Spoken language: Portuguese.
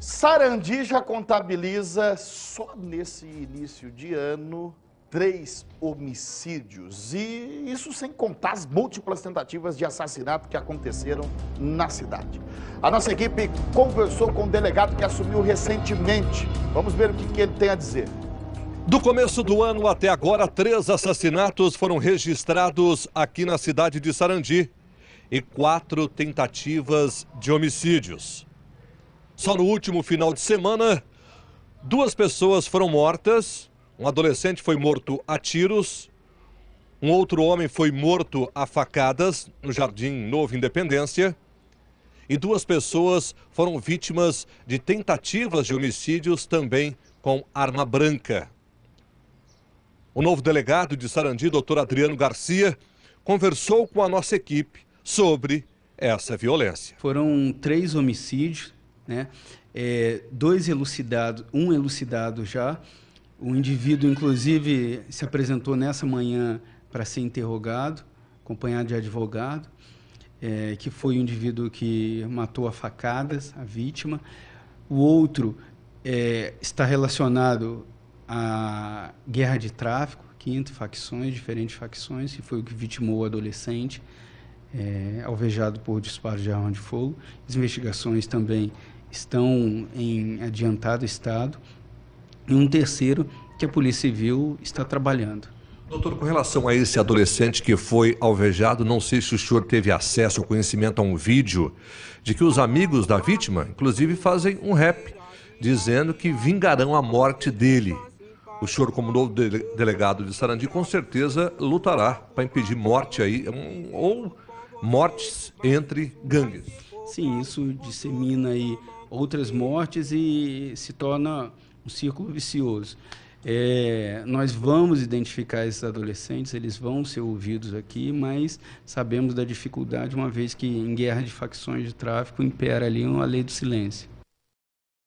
Sarandi já contabiliza só nesse início de ano três homicídios e isso sem contar as múltiplas tentativas de assassinato que aconteceram na cidade. A nossa equipe conversou com o um delegado que assumiu recentemente. Vamos ver o que ele tem a dizer. Do começo do ano até agora, três assassinatos foram registrados aqui na cidade de Sarandi e quatro tentativas de homicídios. Só no último final de semana, duas pessoas foram mortas. Um adolescente foi morto a tiros. Um outro homem foi morto a facadas no Jardim Novo Independência. E duas pessoas foram vítimas de tentativas de homicídios também com arma branca. O novo delegado de Sarandi, doutor Adriano Garcia, conversou com a nossa equipe sobre essa violência. Foram três homicídios né? É, dois elucidados, um elucidado já. O indivíduo, inclusive, se apresentou nessa manhã para ser interrogado, acompanhado de advogado, é, que foi o indivíduo que matou a facadas, a vítima. O outro é, está relacionado à guerra de tráfico, quinto facções, diferentes facções, que foi o que vitimou o adolescente, é, alvejado por disparos de arma de fogo. As investigações também estão em adiantado estado, e um terceiro que a Polícia Civil está trabalhando. Doutor, com relação a esse adolescente que foi alvejado, não sei se o senhor teve acesso ou conhecimento a um vídeo de que os amigos da vítima, inclusive, fazem um rap dizendo que vingarão a morte dele. O senhor, como novo delegado de Sarandi, com certeza lutará para impedir morte aí, ou mortes entre gangues. Sim, isso dissemina aí outras mortes e se torna um círculo vicioso. É, nós vamos identificar esses adolescentes, eles vão ser ouvidos aqui, mas sabemos da dificuldade, uma vez que em guerra de facções de tráfico impera ali uma lei do silêncio.